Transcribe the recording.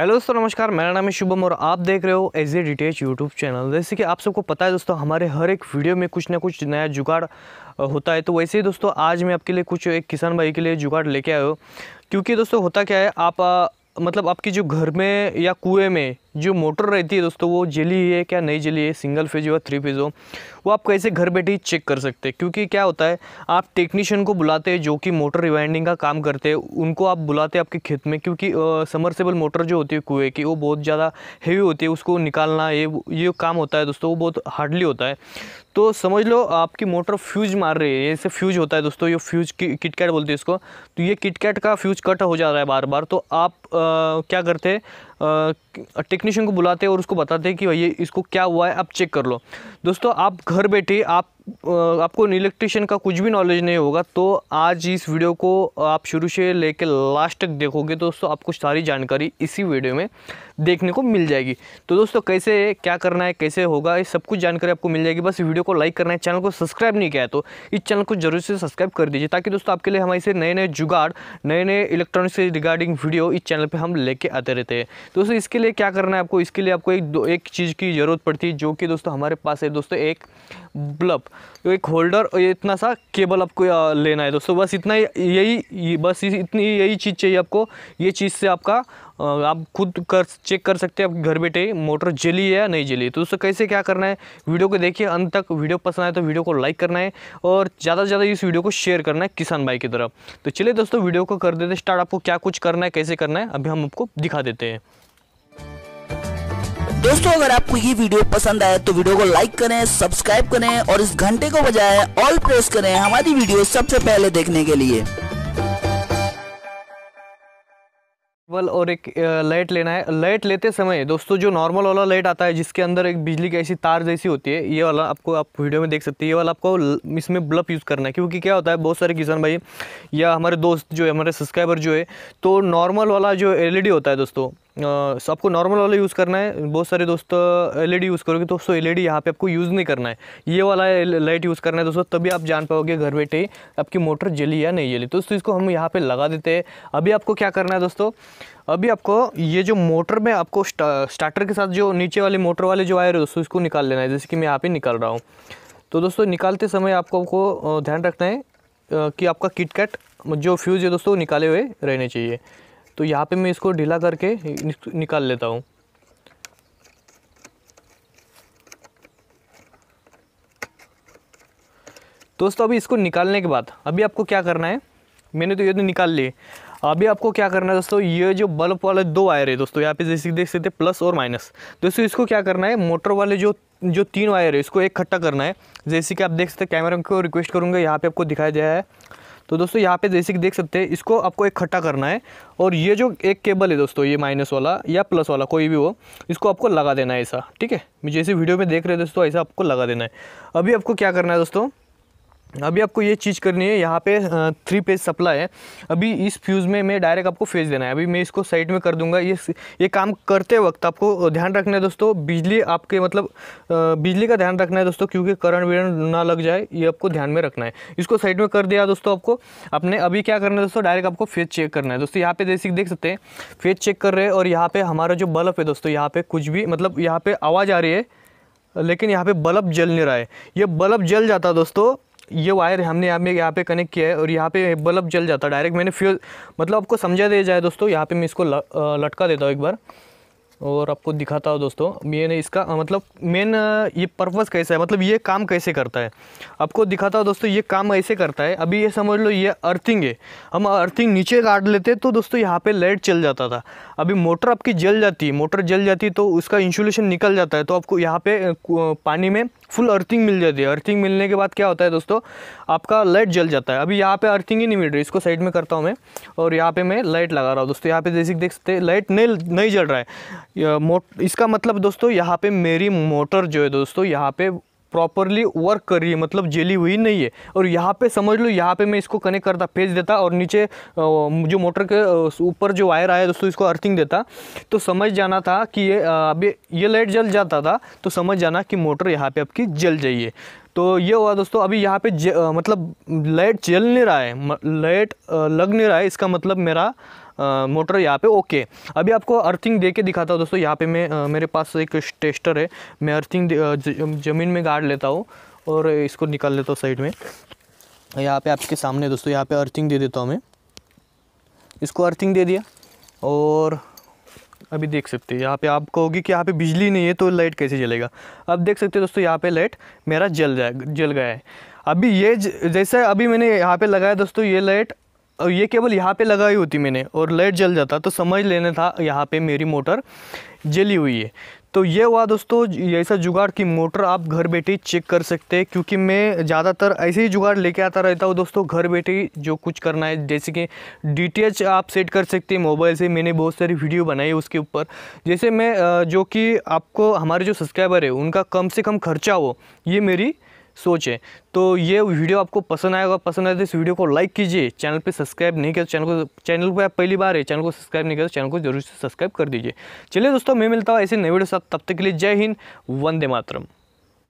hello दोस्तों नमस्कार मेरा नाम है शुभम और आप देख रहे हो as a detach YouTube channel जैसे कि आप सबको पता है दोस्तों हमारे हर एक वीडियो में कुछ ना कुछ नया जुगाड़ होता है तो वैसे ही दोस्तों आज मैं आपके लिए कुछ एक किसान भाई के लिए जुगाड़ लेके आया हूँ क्योंकि दोस्तों होता क्या है आप आ, मतलब आपकी जो घर में या कुएँ में जो मोटर रहती है दोस्तों वो जली है क्या नहीं जली है सिंगल फेज हो या थ्री फेज हो वो आप कैसे घर बैठे ही चेक कर सकते हैं क्योंकि क्या होता है आप टेक्नीशियन को बुलाते हैं जो कि मोटर रिवाइंडिंग का काम करते हैं उनको आप बुलाते हैं आपके खेत में क्योंकि समरसेबल मोटर जो होती है कुएँ की वो बहुत ज़्यादा हैवी होती है उसको निकालना ये ये काम होता है दोस्तों वो बहुत हार्डली होता है तो समझ लो आपकी मोटर फ्यूज मार रही है ऐसे फ्यूज होता है दोस्तों ये फ्यूज की किटकैट बोलते हैं इसको तो ये किटकैट का फ्यूज कट हो जा रहा है बार बार तो आप आ, क्या करते हैं टेक्नीशियन को बुलाते हैं और उसको बताते हैं कि भैया इसको क्या हुआ है आप चेक कर लो दोस्तों आप घर बैठे आप आपको इलेक्ट्रिशियन का कुछ भी नॉलेज नहीं होगा तो आज इस वीडियो को आप शुरू से लेके लास्ट तक देखोगे तो दोस्तों आपको सारी जानकारी इसी वीडियो में देखने को मिल जाएगी तो दोस्तों कैसे क्या करना है कैसे होगा ये सब कुछ जानकारी आपको मिल जाएगी बस वीडियो को लाइक करना है चैनल को सब्सक्राइब नहीं किया है तो इस चैनल को जरूर से सब्सक्राइब कर दीजिए ताकि दोस्तों आपके लिए हमारे से नए नए जुगाड़ नए नए इलेक्ट्रॉनिक्स से रिगार्डिंग वीडियो इस चैनल पर हम लेके आते रहते हैं दोस्तों इसके लिए क्या करना है आपको इसके लिए आपको एक दो एक चीज़ की ज़रूरत पड़ती है जो कि दोस्तों हमारे पास है दोस्तों एक ब्लब एक होल्डर और ये इतना सा केबल आपको लेना है दोस्तों बस इतना यही बस इतनी यही चीज़ चाहिए आपको ये चीज़ से आपका आप खुद कर चेक कर सकते हैं आप घर बैठे मोटर जली है या नहीं जली है तो दोस्तों कैसे क्या करना है वीडियो को देखिए अंत तक वीडियो पसंद आए तो वीडियो को लाइक करना है और ज़्यादा से ज़्यादा इस वीडियो को शेयर करना है किसान भाई की तरफ तो चलिए दोस्तों वीडियो को कर देते स्टार्ट आपको क्या कुछ करना है कैसे करना है अभी हम आपको दिखा देते हैं दोस्तों अगर आपको ये वीडियो पसंद आए तो वीडियो को लाइक करें सब्सक्राइब करें और इस घंटे को बजाय ऑल प्रेस करें हमारी वीडियो सबसे पहले देखने के लिए बल और एक लाइट लेना है लाइट लेते समय दोस्तों जो नॉर्मल वाला लाइट आता है जिसके अंदर एक बिजली की ऐसी तार जैसी होती है ये वाला आपको आप वीडियो में देख सकते हैं ये वाला आपको इसमें बल्ब यूज़ करना है क्योंकि क्या होता है बहुत सारे किसान भाई या हमारे दोस्त जो है हमारे सब्सक्राइबर जो है तो नॉर्मल वाला जो एल होता है दोस्तों सो आपको नॉर्मल वाला यूज़ करना है बहुत सारे दोस्त एलईडी यूज़ e करोगे तो दोस्तों एलईडी e यहाँ पर आपको यूज़ नहीं करना है ये वाला लाइट यूज़ e करना है दोस्तों तभी आप जान पाओगे घर बैठे आपकी मोटर जली या नहीं जली तो दोस्तों इसको हम यहाँ पर लगा देते हैं अभी आपको क्या करना है दोस्तों अभी आपको ये जो मोटर में आपको स्टा, स्टार्टर के साथ जो नीचे वाले मोटर वाले जो वायर है दोस्तों इसको निकाल लेना है जैसे कि मैं यहाँ पर निकाल रहा हूँ तो दोस्तों निकालते समय आपको आपको ध्यान रखना है कि आपका किटकैट जो फ्यूज़ है दोस्तों निकाले हुए रहने चाहिए तो यहाँ पे मैं इसको ढीला करके निकाल लेता हूँ दोस्तों अभी इसको निकालने के बाद अभी आपको क्या करना है मैंने तो ये तो निकाल लिए अभी आपको क्या करना है दोस्तों ये जो बल्ब वाले दो वायर है दोस्तों यहाँ पे जैसे देख सकते प्लस और माइनस दोस्तों इसको क्या करना है मोटर वाले जो जो तीन वायर है इसको इकट्ठा करना है जैसे कि आप देख सकते कैमरा को रिक्वेस्ट करूँगा यहाँ पे आपको दिखाया गया है तो दोस्तों यहाँ पे जैसे कि देख सकते हैं इसको आपको इकट्ठा करना है और ये जो एक केबल है दोस्तों ये माइनस वाला या प्लस वाला कोई भी हो इसको आपको लगा देना है ऐसा ठीक है जैसे वीडियो में देख रहे हैं दोस्तों ऐसा आपको लगा देना है अभी आपको क्या करना है दोस्तों अभी आपको ये चीज़ करनी है यहाँ पे थ्री पेज सप्लाई है अभी इस फ्यूज़ में मैं डायरेक्ट आपको फेज देना है अभी मैं इसको साइड में कर दूंगा ये ये काम करते वक्त आपको ध्यान रखना है दोस्तों बिजली आपके मतलब बिजली का ध्यान रखना है दोस्तों क्योंकि करंट विरंट ना लग जाए ये आपको ध्यान में रखना है इसको साइड में कर दिया दोस्तों आपको आपने अभी क्या करना है दोस्तों डायरेक्ट आपको फेज चेक करना है दोस्तों यहाँ पे जैसे देख सकते हैं फेज चेक कर रहे हैं और यहाँ पर हमारा जो बल्ब है दोस्तों यहाँ पर कुछ भी मतलब यहाँ पर आवाज़ आ रही है लेकिन यहाँ पर बल्ब जल नहीं रहा है ये बल्ब जल जाता दोस्तों ये वायर हमने यहाँ पे यहाँ पे कनेक्ट किया है और यहाँ पे बल्ब जल जाता है डायरेक्ट मैंने फ्यूल मतलब आपको समझा दिया जाए दोस्तों यहाँ पे मैं इसको ल, लटका देता हूँ एक बार और आपको दिखाता हूँ दोस्तों मैंने इसका मतलब मेन ये पर्पज़ कैसा है मतलब ये काम कैसे करता है आपको दिखाता हूँ दोस्तों ये काम ऐसे करता है अभी ये समझ लो ये अर्थिंग है हम अर्थिंग नीचे काट लेते तो दोस्तों यहाँ पे लाइट चल जाता था अभी मोटर आपकी जल जाती है मोटर जल जाती तो उसका इंसुलेशन निकल जाता है तो आपको यहाँ पर पानी में फुल अर्थिंग मिल जाती है अर्थिंग मिलने के बाद क्या होता है दोस्तों आपका लाइट जल जाता है अभी यहाँ पे अर्थिंग ही नहीं मिल रही इसको साइड में करता हूँ मैं और यहाँ पे मैं लाइट लगा रहा हूँ दोस्तों यहाँ पे जैसे देख सकते हैं लाइट नहीं नहीं जल रहा है मोट इसका मतलब दोस्तों यहाँ पे मेरी मोटर जो है दोस्तों यहाँ पे प्रॉपरली वर्क कर रही है मतलब जेली हुई नहीं है और यहाँ पे समझ लो यहाँ पे मैं इसको कनेक्ट करता फेज देता और नीचे जो मोटर के ऊपर जो वायर आया दोस्तों इसको अर्थिंग देता तो समझ जाना था कि ये अभी ये लाइट जल जाता था तो समझ जाना कि मोटर यहाँ पे आपकी जल जाइए तो ये हुआ दोस्तों अभी यहाँ पे मतलब लाइट जल नहीं रहा है लाइट लग नहीं रहा है इसका मतलब मेरा मोटर यहाँ पे ओके अभी आपको अर्थिंग दे के दिखाता हूँ दोस्तों यहाँ पे मैं मेरे पास एक टेस्टर है मैं अर्थिंग ज़मीन में गाड़ लेता हूँ और इसको निकाल लेता हूँ साइड में यहाँ पे आपके सामने दोस्तों यहाँ पे अर्थिंग दे देता हूँ मैं इसको अर्थिंग दे दिया और अभी देख सकते हैं यहाँ पे आप कहोगे कि यहाँ पे बिजली नहीं है तो लाइट कैसे जलेगा अब देख सकते हैं दोस्तों यहाँ पे लाइट मेरा जल जाए जल गया है अभी ये जैसे अभी मैंने यहाँ पे लगाया दोस्तों ये लाइट और ये केबल यहाँ पे लगाई होती मैंने और लाइट जल जाता तो समझ लेना था यहाँ पे मेरी मोटर जली हुई है तो ये हुआ दोस्तों ऐसा जुगाड़ की मोटर आप घर बैठे चेक कर सकते हैं क्योंकि मैं ज़्यादातर ऐसे ही जुगाड़ लेके आता रहता हूँ दोस्तों घर बैठे जो कुछ करना है जैसे कि डीटीएच आप सेट कर सकते हैं मोबाइल से मैंने बहुत सारी वीडियो बनाई उसके ऊपर जैसे मैं जो कि आपको हमारे जो सब्सक्राइबर है उनका कम से कम खर्चा हो ये मेरी सोच है तो ये वीडियो आपको पसंद आएगा पसंद आए तो इस वीडियो को लाइक कीजिए चैनल पे सब्सक्राइब नहीं किया तो चैनल को चैनल पे आप पहली बार है चैनल को सब्सक्राइब नहीं किया तो चैनल को जरूर से सब्सक्राइब कर दीजिए चलिए दोस्तों मैं मिलता हूँ ऐसे नए वीडियो साथ तब तक के लिए जय हिंद वंदे मातरम